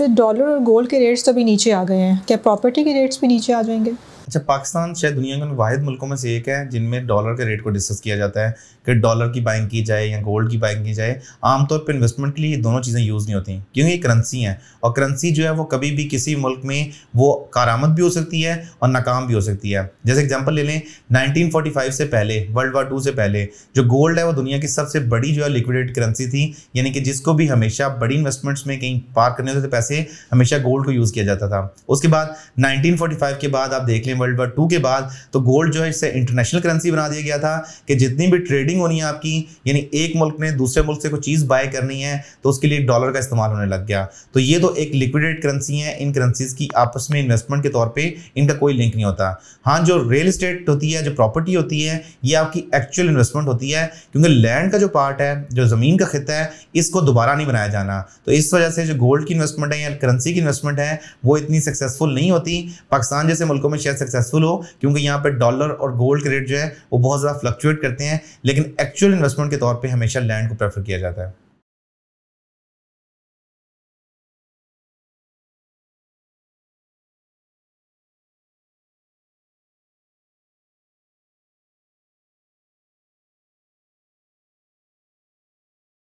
फिर डॉलर और गोल्ड के रेट्स तो अभी नीचे आ गए हैं क्या प्रॉपर्टी के रेट्स भी नीचे आ जाएंगे अच्छा पाकिस्तान शायद दुनिया के वाद मुल्कों में से एक है जिनमें डॉलर के रेट को डिस्कस किया जाता है कि डॉलर की बाइंग की जाए या गोल्ड की बाइंग की जाए आमतौर पर इन्वेस्टमेंट के लिए दोनों चीज़ें यूज़ नहीं होती क्योंकि ये करेंसी हैं और करेंसी जो है वो कभी भी किसी मुल्क में वो कारामद भी हो सकती है और नाकाम भी हो सकती है जैसे एग्जाम्पल ले लें नाइनटीन से पहले वर्ल्ड वार टू से पहले जो गोल्ड है वो दुनिया की सबसे बड़ी जो है लिक्विडेट करेंसी थी यानी कि जिसको भी हमेशा बड़ी इन्वेस्टमेंट्स में कहीं पार करने होते पैसे हमेशा गोल्ड को यूज़ किया जाता था उसके बाद नाइनटीन के बाद आप देख लें वर्ल्ड वार टू के बाद तो गोल्ड जो है इससे इंटरनेशनल करेंसी बना दिया गया था कि जितनी भी ट्रेडिंग होनी है आपकी यानी एक मुल्क ने दूसरे मुल्क से कोई चीज़ बाय करनी है तो उसके लिए डॉलर का इस्तेमाल होने लग गया तो ये तो एक लिक्विडेड करेंसी है इन करेंसीज की आपस में इन्वेस्टमेंट के तौर पर इनका कोई लिंक नहीं होता हाँ जो रियल इस्टेट होती है जो प्रॉपर्टी होती है ये आपकी एक्चुअल इन्वेस्टमेंट होती है क्योंकि लैंड का जो पार्ट है जो ज़मीन का खिता है इसको दोबारा नहीं बनाया जाना तो इस वजह से जो गोल्ड की इन्वेस्टमेंट है या करेंसी की इन्वेस्टमेंट है वो इतनी सक्सेसफुल नहीं होती पाकिस्तान जैसे मुल्कों में शायद सक्सेसफुल हो क्योंकि यहाँ पर डॉलर और गोल्ड के रेट जो है वो बहुत ज़्यादा फ्लक्चुएट करते हैं लेकिन एक्चुअल इन्वेस्टमेंट के तौर पर हमेशा लैंड को प्रेफर किया जाता है